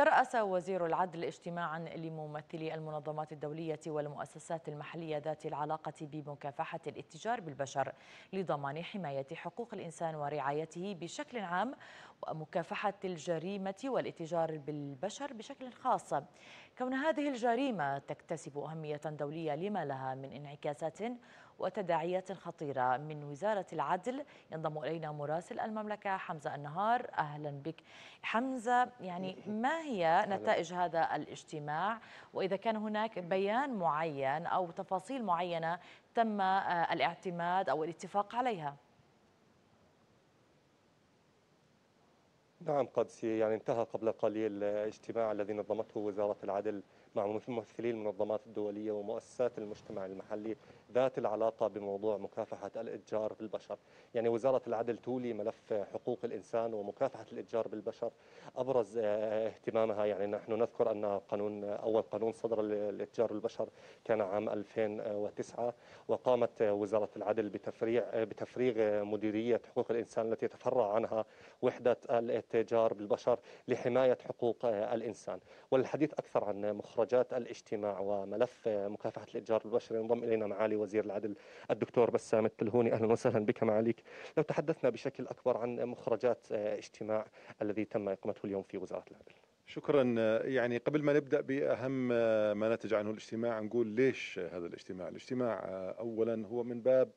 ترأس وزير العدل اجتماعا لممثلي المنظمات الدولية والمؤسسات المحلية ذات العلاقة بمكافحة الاتجار بالبشر لضمان حماية حقوق الإنسان ورعايته بشكل عام ومكافحة الجريمة والاتجار بالبشر بشكل خاص كون هذه الجريمة تكتسب أهمية دولية لما لها من انعكاسات وتداعيات خطيرة من وزارة العدل ينضم إلينا مراسل المملكة حمزة النهار أهلا بك حمزة يعني ما هي نتائج هذا الاجتماع وإذا كان هناك بيان معين أو تفاصيل معينة تم آه، الاعتماد أو الاتفاق عليها نعم قدسي يعني انتهى قبل قليل آه، اجتماع الذي نظمته وزارة العدل مع ممثلي المنظمات الدولية ومؤسسات المجتمع المحلي ذات العلاقة بموضوع مكافحة الإتجار بالبشر يعني وزارة العدل تولي ملف حقوق الإنسان ومكافحة الإتجار بالبشر أبرز آه، اهتمامها يعني نحن نذكر أن قانون أول قانون صدر الإتجار بالبشر كان عام 2009 وقامت وزارة العدل بتفريع بتفريغ مديرية حقوق الإنسان التي تفرع عنها وحدة التجار بالبشر لحماية حقوق آه، الإنسان والحديث أكثر عن مخرجات الاجتماع وملف آه، مكافحة الإتجار بالبشر ينضم إلينا معالي وزير العدل الدكتور بسام التلهوني أهلا وسهلا بك معاليك لو تحدثنا بشكل أكبر عن مخرجات آه، اجتماع الذي تم إقامته اليوم في وزارة العدل شكرا يعني قبل ما نبدا باهم ما نتج عنه الاجتماع نقول ليش هذا الاجتماع الاجتماع اولا هو من باب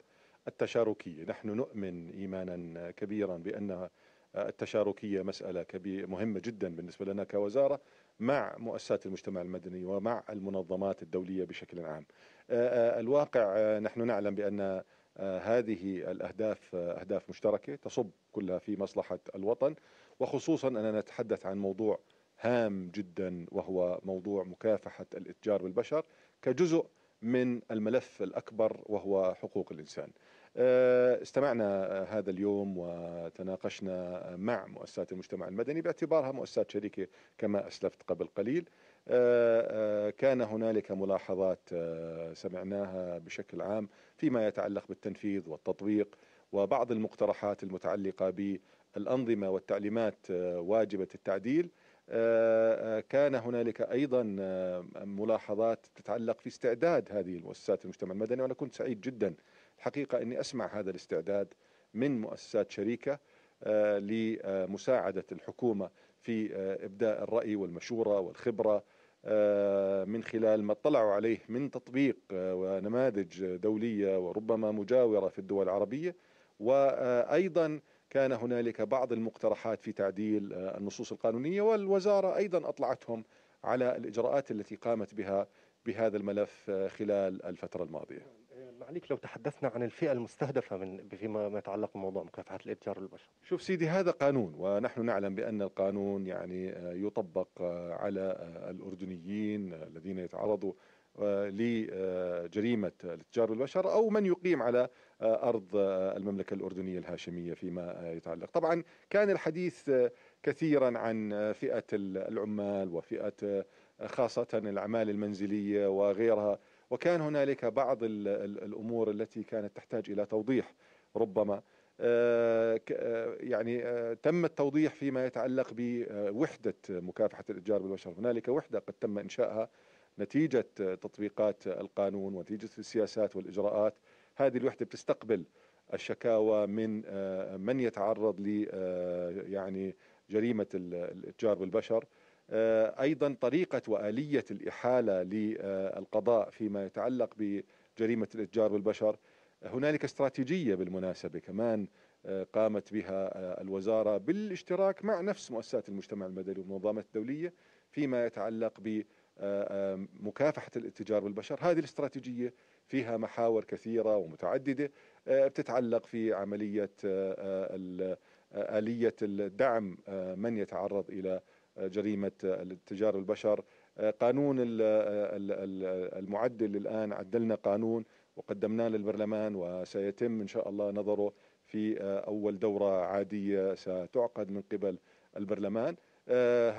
التشاركيه نحن نؤمن ايمانا كبيرا بان التشاركيه مساله مهمه جدا بالنسبه لنا كوزاره مع مؤسسات المجتمع المدني ومع المنظمات الدوليه بشكل عام. آه، آه، الواقع آه، نحن نعلم بان هذه الاهداف اهداف مشتركه تصب كلها في مصلحه الوطن وخصوصا اننا نتحدث عن موضوع هام جدا وهو موضوع مكافحه الاتجار بالبشر كجزء من الملف الاكبر وهو حقوق الانسان. آه، استمعنا هذا اليوم وتناقشنا مع مؤسسات المجتمع المدني باعتبارها مؤسسات شريكه كما اسلفت قبل قليل آه، آه، كان هنالك ملاحظات سمعناها بشكل عام فيما يتعلق بالتنفيذ والتطبيق وبعض المقترحات المتعلقه بالانظمه والتعليمات واجبه التعديل كان هنالك ايضا ملاحظات تتعلق في استعداد هذه المؤسسات المجتمع المدني وانا كنت سعيد جدا الحقيقة أني أسمع هذا الاستعداد من مؤسسات شريكة آه، لمساعدة الحكومة في آه، إبداء الرأي والمشورة والخبرة آه، من خلال ما اطلعوا عليه من تطبيق ونماذج دولية وربما مجاورة في الدول العربية وأيضا كان هنالك بعض المقترحات في تعديل النصوص القانونية والوزارة أيضا أطلعتهم على الإجراءات التي قامت بها بهذا الملف خلال الفترة الماضية عليك لو تحدثنا عن الفئة المستهدفة من فيما ما يتعلق بموضوع مكافحة الإتجار البشر شوف سيدي هذا قانون ونحن نعلم بأن القانون يعني آه، يطبق آه، على آه، الأردنيين الذين يتعرضوا لجريمة الاتجار البشر أو من يقيم على أرض المملكة الأردنية الهاشمية فيما يتعلق طبعا كان الحديث كثيرا عن فئة العمال وفئة خاصة الأعمال المنزلية وغيرها وكان هنالك بعض الأمور التي كانت تحتاج إلى توضيح ربما آه، آه، يعني آه، تم التوضيح فيما يتعلق بوحدة مكافحة الإتجار بالبشر هنالك وحدة قد تم إنشائها نتيجة تطبيقات القانون ونتيجة السياسات والإجراءات هذه الوحدة بتستقبل الشكاوى من من يتعرض ل يعني جريمة الإتجار بالبشر آه، ايضا طريقه واليه الاحاله للقضاء فيما يتعلق بجريمه الاتجار بالبشر هنالك استراتيجيه بالمناسبه كمان آه، قامت بها آه، الوزاره بالاشتراك مع نفس مؤسسات المجتمع المدني والمنظمات الدوليه فيما يتعلق بمكافحه الاتجار بالبشر، هذه الاستراتيجيه فيها محاور كثيره ومتعدده بتتعلق في عمليه اليه الدعم من يتعرض الى جريمه التجارة البشر آه، قانون آه، المعدل الان عدلنا قانون وقدمناه للبرلمان وسيتم ان شاء الله نظره في آه، اول دوره عاديه ستعقد من قبل البرلمان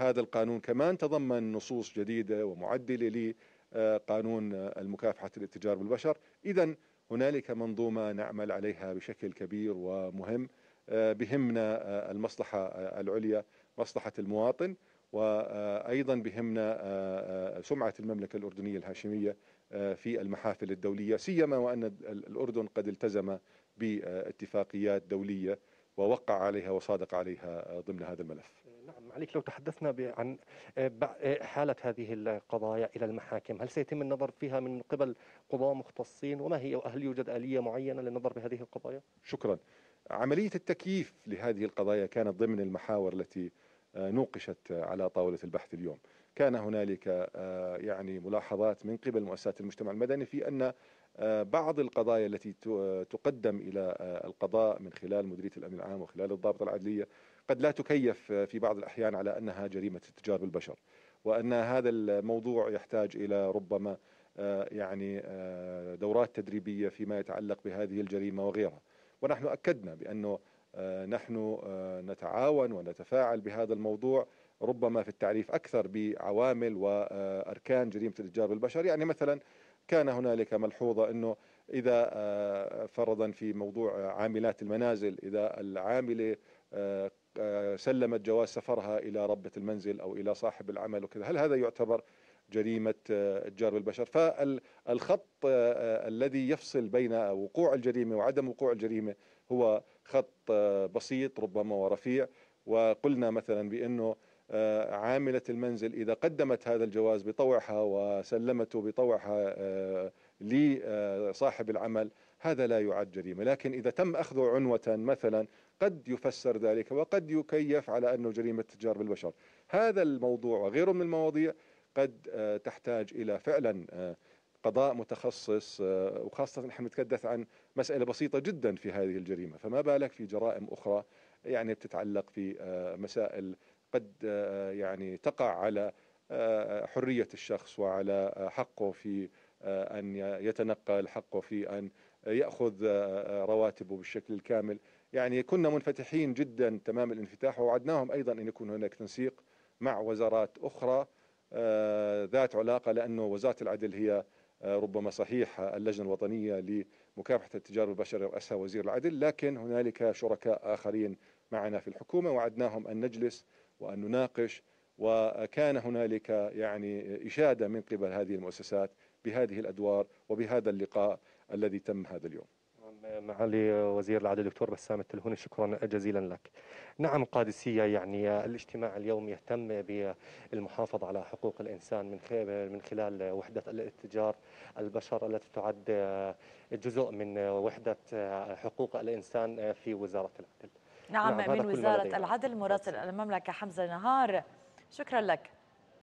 هذا القانون كمان تضمن نصوص جديده ومعدله لقانون المكافحه الاتجار بالبشر اذا هنالك منظومه نعمل عليها بشكل كبير ومهم بهمنا المصلحه العليا مصلحة المواطن وأيضا بهمنا آه، آه، سمعة المملكة الأردنية الهاشمية آه، في المحافل الدولية سيما وأن الأردن قد التزم باتفاقيات دولية ووقع عليها وصادق عليها ضمن هذا الملف نعم عليك لو تحدثنا عن حالة هذه القضايا إلى المحاكم هل سيتم النظر فيها من قبل قضاة مختصين وما هي وهل يوجد آلية معينة للنظر بهذه القضايا؟ شكرا عملية التكييف لهذه القضايا كانت ضمن المحاور التي نوقشت على طاولة البحث اليوم كان هنالك آه، يعني ملاحظات من قبل مؤسسات المجتمع المدني في أن آه، بعض القضايا التي تقدم إلى آه، القضاء من خلال مديرية الأمن العام وخلال الضابط العدلية قد لا تكيف في بعض الأحيان على أنها جريمة التجار بالبشر وأن هذا الموضوع يحتاج إلى ربما يعني دورات تدريبية فيما يتعلق بهذه الجريمة وغيرها ونحن أكدنا بأنه آه، نحن آه، نتعاون ونتفاعل بهذا الموضوع ربما في التعريف اكثر بعوامل واركان جريمه الاتجار بالبشر يعني مثلا كان هنالك ملحوظه انه اذا آه، فرضا في موضوع عاملات المنازل اذا العامله سلمت جواز سفرها الى ربه المنزل او الى صاحب العمل وكذا هل هذا يعتبر جريمه اتجار بالبشر فالخط الذي يفصل بين وقوع الجريمه وعدم وقوع الجريمه هو خط آه، بسيط ربما ورفيع وقلنا مثلا بأنه آه، عاملة المنزل إذا قدمت هذا الجواز بطوعها وسلمته بطوعها آه، لصاحب العمل هذا لا يعد جريمة لكن إذا تم أخذه عنوة مثلا قد يفسر ذلك وقد يكيف على أنه جريمة تجار بالبشر هذا الموضوع وغيره من المواضيع قد تحتاج إلى فعلا قضاء متخصص آه، وخاصة نحن نتحدث عن مسألة بسيطة جدا في هذه الجريمة فما بالك في جرائم أخرى يعني بتتعلق في آه، مسائل قد آه، يعني تقع على حرية الشخص وعلى حقه في أن يتنقل حقه في أن يأخذ رواتبه بالشكل الكامل يعني كنا منفتحين جدا تمام الانفتاح ووعدناهم أيضا أن يكون هناك تنسيق مع وزارات أخرى ذات علاقة لأنه وزارة العدل هي ربما صحيح اللجنة الوطنية لمكافحة التجارة البشرية رأسها وزير العدل لكن هنالك شركاء آخرين معنا في الحكومة وعدناهم أن نجلس وأن نناقش وكان هنالك يعني إشادة من قبل هذه المؤسسات بهذه الأدوار وبهذا اللقاء الذي تم هذا اليوم معالي وزير العدل دكتور بسام التلهوني شكرا جزيلا لك نعم قادسية يعني الاجتماع اليوم يهتم بالمحافظة على حقوق الإنسان من من خلال وحدة الاتجار البشر التي تعد جزء من وحدة حقوق الإنسان في وزارة العدل نعم, نعم من وزارة العدل مراسل المملكة حمزة نهار شكرا لك